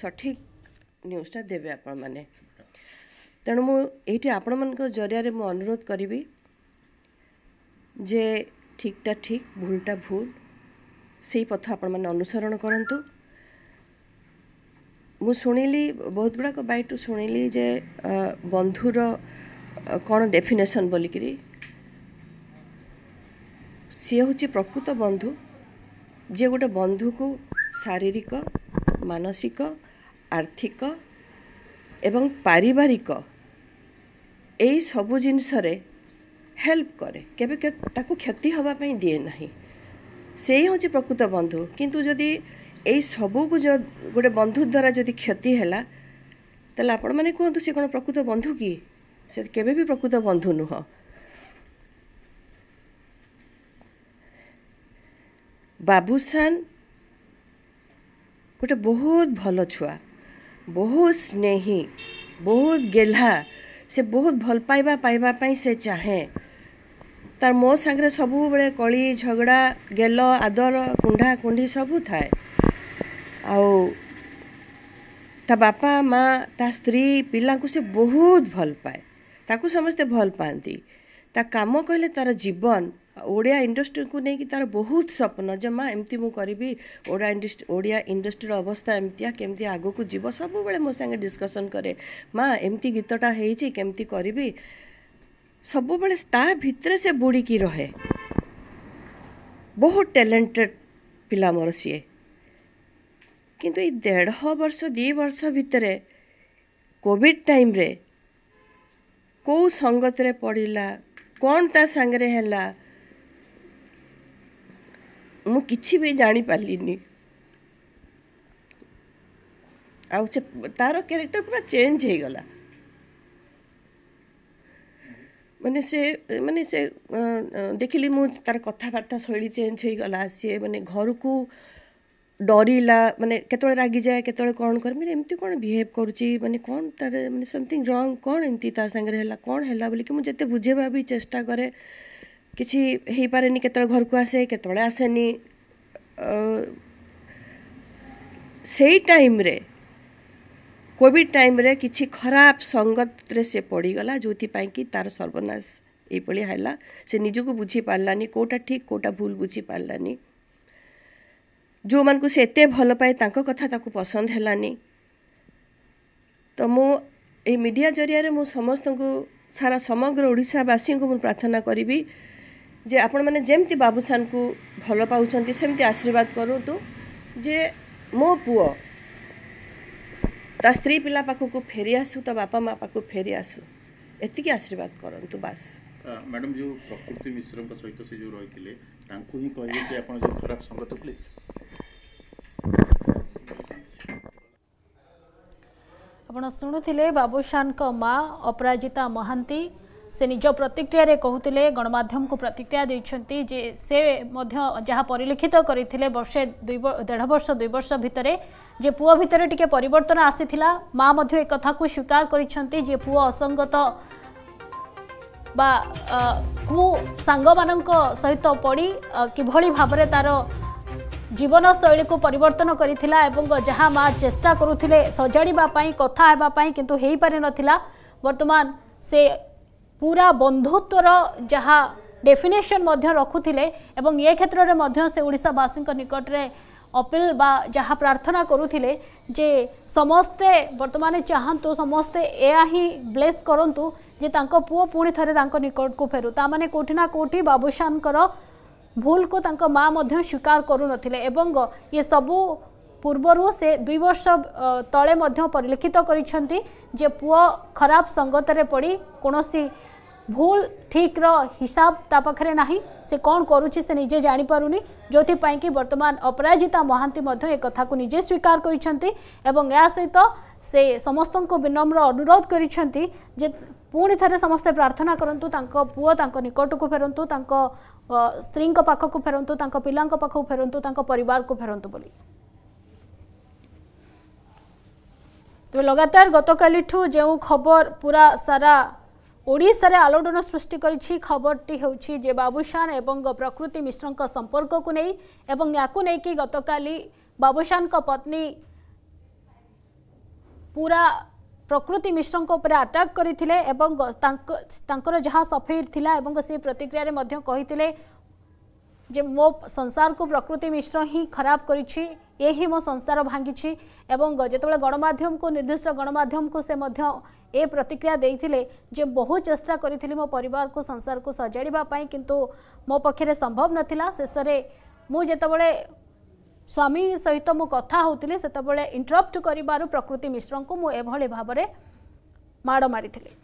ସଠିକ୍ ନ୍ୟୁଜ୍ଟା ଦେବେ ଆପଣମାନେ ତେଣୁ ମୁଁ ଏଇଠି ଆପଣମାନଙ୍କ ଜରିଆରେ ମୁଁ ଅନୁରୋଧ କରିବି ଯେ ଠିକ୍ଟା ଠିକ୍ ଭୁଲଟା ଭୁଲ ସେଇ ପଥ ଆପଣମାନେ ଅନୁସରଣ କରନ୍ତୁ ମୁଁ ଶୁଣିଲି ବହୁତ ଗୁଡ଼ାକ ବାଇଟୁ ଶୁଣିଲି ଯେ ବନ୍ଧୁର କ'ଣ ଡେଫିନେସନ୍ ବୋଲିକିରି ସିଏ ହେଉଛି ପ୍ରକୃତ ବନ୍ଧୁ ଯିଏ ଗୋଟେ ବନ୍ଧୁକୁ ଶାରୀରିକ ମାନସିକ ଆର୍ଥିକ ଏବଂ ପାରିବାରିକ ଏଇ ସବୁ ଜିନିଷରେ ହେଲ୍ପ କରେ କେବେ ତାକୁ କ୍ଷତି ହେବା ପାଇଁ ଦିଏ ନାହିଁ ସେଇ ହେଉଛି ପ୍ରକୃତ ବନ୍ଧୁ କିନ୍ତୁ ଯଦି ଏଇ ସବୁକୁ ଗୋଟେ ବନ୍ଧୁ ଦ୍ୱାରା ଯଦି କ୍ଷତି ହେଲା ତାହେଲେ ଆପଣମାନେ କୁହନ୍ତୁ ସେ କ'ଣ ପ୍ରକୃତ ବନ୍ଧୁ କି ସେ କେବେ ବି ପ୍ରକୃତ ବନ୍ଧୁ ନୁହଁ ବାବୁସାନ गोटे बहुत भल छुआ बहुत स्नेही बहुत गेल्हा से बहुत भल पाइबा पाइबा पाई से चाहे तार मो सांगरे सब बेले कली झगड़ा गेल आदर कुंडा कुंडी सबु थाए आउ ता बापा माँ ता स्त्री पिला से बहुत भल पाए ताकू समस्ते भल पाती ता काम कहले तार जीवन ଓଡ଼ିଆ ଇଣ୍ଡଷ୍ଟ୍ରିକୁ ନେଇକି ତା'ର ବହୁତ ସ୍ୱପ୍ନ ଜମା ଏମିତି ମୁଁ କରିବି ଓଡ଼ିଆ ଇଣ୍ଡଷ୍ଟ୍ରି ଓଡ଼ିଆ ଇଣ୍ଡଷ୍ଟ୍ରିର ଅବସ୍ଥା ଏମିତିଆ କେମିତି ଆଗକୁ ଯିବ ସବୁବେଳେ ମୋ ସାଙ୍ଗେ ଡିସ୍କସନ୍ କରେ ମା' ଏମିତି ଗୀତଟା ହେଇଛି କେମିତି କରିବି ସବୁବେଳେ ତା ଭିତରେ ସେ ବୁଡ଼ିକି ରହେ ବହୁତ ଟ୍ୟାଲେଣ୍ଟେଡ଼ ପିଲା ମୋର ସିଏ କିନ୍ତୁ ଏଇ ଦେଢ଼ ବର୍ଷ ଦୁଇ ବର୍ଷ ଭିତରେ କୋଭିଡ଼ ଟାଇମ୍ରେ କେଉଁ ସଙ୍ଗତରେ ପଡ଼ିଲା କ'ଣ ତା ସାଙ୍ଗରେ ହେଲା ମୁଁ କିଛି ବି ଜାଣିପାରିଲିନି ଆଉ ସେ ତା'ର କ୍ୟାରେକ୍ଟର ପୁରା ଚେଞ୍ଜ ହେଇଗଲା ମାନେ ସେ ମାନେ ସେ ଦେଖିଲି ମୁଁ ତା'ର କଥାବାର୍ତ୍ତା ଶୈଳୀ ଚେଞ୍ଜ ହେଇଗଲା ସିଏ ମାନେ ଘରକୁ ଡରିଲା ମାନେ କେତେବେଳେ ରାଗିଯାଏ କେତେବେଳେ କ'ଣ କରେ ମାନେ ଏମିତି କ'ଣ ବିହେଭ୍ କରୁଛି ମାନେ କ'ଣ ତା'ର ମାନେ ସମଥିଙ୍ଗ ରଙ୍ଗ କ'ଣ ଏମିତି ତା ସାଙ୍ଗରେ ହେଲା କ'ଣ ହେଲା ବୋଲିକି ମୁଁ ଯେତେ ବୁଝେଇବା ବି ଚେଷ୍ଟା କରେ କିଛି ହେଇପାରେନି କେତେବେଳେ ଘରକୁ ଆସେ କେତେବେଳେ ଆସେନି ସେଇ ଟାଇମ୍ରେ କୋଭିଡ଼ ଟାଇମ୍ରେ କିଛି ଖରାପ ସଙ୍ଗତରେ ସେ ପଡ଼ିଗଲା ଯେଉଁଥିପାଇଁ କି ତା'ର ସର୍ବନାଶ ଏଇଭଳି ହେଲା ସେ ନିଜକୁ ବୁଝିପାରିଲାନି କେଉଁଟା ଠିକ୍ କେଉଁଟା ଭୁଲ ବୁଝିପାରିଲାନି ଯେଉଁମାନଙ୍କୁ ସେ ଏତେ ଭଲ ପାଏ ତାଙ୍କ କଥା ତାକୁ ପସନ୍ଦ ହେଲାନି ତ ମୁଁ ଏଇ ମିଡ଼ିଆ ଜରିଆରେ ମୁଁ ସମସ୍ତଙ୍କୁ ସାରା ସମଗ୍ର ଓଡ଼ିଶାବାସୀଙ୍କୁ ମୁଁ ପ୍ରାର୍ଥନା କରିବି ଯେ ଆପଣମାନେ ଯେମିତି ବାବୁସାନଙ୍କୁ ଭଲ ପାଉଛନ୍ତି ସେମିତି ଆଶୀର୍ବାଦ କରନ୍ତୁ ଯେ ମୋ ପୁଅ ତା ସ୍ତ୍ରୀ ପିଲା ପାଖକୁ ଫେରି ଆସୁ ତା ବାପା ମା ପାଖକୁ ଫେରି ଆସୁ ଏତିକି ଆଶୀର୍ବାଦ କରନ୍ତୁ ବାସ୍ ମ୍ୟାଡ଼ାମ୍ ଯେଉଁ ପ୍ରକୃତି ମିଶ୍ରଙ୍କ ସହିତ ସେ ଯେଉଁ ରହିଥିଲେ ତାଙ୍କୁ ହିଁ କହିବେ କି ଆପଣ ଯେଉଁ ଖରାପ ସଙ୍ଗତ ଥିଲେ ଆପଣ ଶୁଣୁଥିଲେ ବାବୁଶାନଙ୍କ ମା ଅପରାଜିତା ମହାନ୍ତି ସେ ନିଜ ପ୍ରତିକ୍ରିୟାରେ କହୁଥିଲେ ଗଣମାଧ୍ୟମକୁ ପ୍ରତିକ୍ରିୟା ଦେଇଛନ୍ତି ଯେ ସେ ମଧ୍ୟ ଯାହା ପରିଲକ୍ଷିତ କରିଥିଲେ ବର୍ଷେ ଦୁଇ ଦେଢ଼ ବର୍ଷ ଦୁଇ ବର୍ଷ ଭିତରେ ଯେ ପୁଅ ଭିତରେ ଟିକେ ପରିବର୍ତ୍ତନ ଆସିଥିଲା ମା ମଧ୍ୟ ଏ କଥାକୁ ସ୍ୱୀକାର କରିଛନ୍ତି ଯେ ପୁଅ ଅସଙ୍ଗତ বা কু সাংগମାନଙ୍କ সহিত পড়ি কিভাবে ভাবে তার জীবনশৈলীকে পরিবর্তন করেছিল এবং যা মা চেষ্টা করুলে সজাড়া কথা হওয়া কিন্তু হয়ে পারি নথিলা বর্তমান সে पूरा बंधुत्वर जहाँ डेफिनेशन रखुले ये क्षेत्र मेंशावासी निकट में अपिल जहाँ प्रार्थना करुले जे समस्ते बर्तमान चाहतु समस्ते या ही ब्लेस करूँ जे पु पुणी थे निकट को फेरू ता मैंने कौटिना कौटि बाबूशान भूल को माँ स्वीकार करून ये सबू पूर्वर से दुई वर्ष तले परिलक्षित करी खराब संगत पड़ी कौन सी भूल ठीक हिसाब ताकि ना से कौन करुचे से निजे जापार नहीं जो कि बर्तमान अपराजिता महांति एक निजे स्वीकार कर सहित से समस्त को विनम्र अनुरोध कर पुणी थे समस्ते प्रार्थना करूँ पुता निकट को फेरतु स्त्री पाख को फेरतु पिला फेरतु पर फेरतु तेज लगातार गत काली जो खबर पूरा सारा ओडार आलोड़न सृष्टि कर खबर टी हो बाबूशान प्रकृति मिश्र संपर्क को नहीं या को गत काली बाबूशान पत्नी पूरा प्रकृति मिश्र आटाक करते जहाँ सफेई से प्रतिक्रिय मो संसार को प्रकृति मिश्र ही खराब कर ଏହି ମୋ ସଂସାର ଭାଙ୍ଗିଛି ଏବଂ ଯେତେବେଳେ ଗଣମାଧ୍ୟମକୁ ନିର୍ଦ୍ଦିଷ୍ଟ ଗଣମାଧ୍ୟମକୁ ସେ ମଧ୍ୟ ଏ ପ୍ରତିକ୍ରିୟା ଦେଇଥିଲେ ଯେ ବହୁ ଚେଷ୍ଟା କରିଥିଲି ମୋ ପରିବାରକୁ ସଂସାରକୁ ସଜାଡ଼ିବା ପାଇଁ କିନ୍ତୁ ମୋ ପକ୍ଷରେ ସମ୍ଭବ ନଥିଲା ଶେଷରେ ମୁଁ ଯେତେବେଳେ ସ୍ୱାମୀ ସହିତ ମୁଁ କଥା ହେଉଥିଲି ସେତେବେଳେ ଇଣ୍ଟରପ୍ଟ କରିବାରୁ ପ୍ରକୃତି ମିଶ୍ରଙ୍କୁ ମୁଁ ଏଭଳି ଭାବରେ ମାଡ଼ ମାରିଥିଲି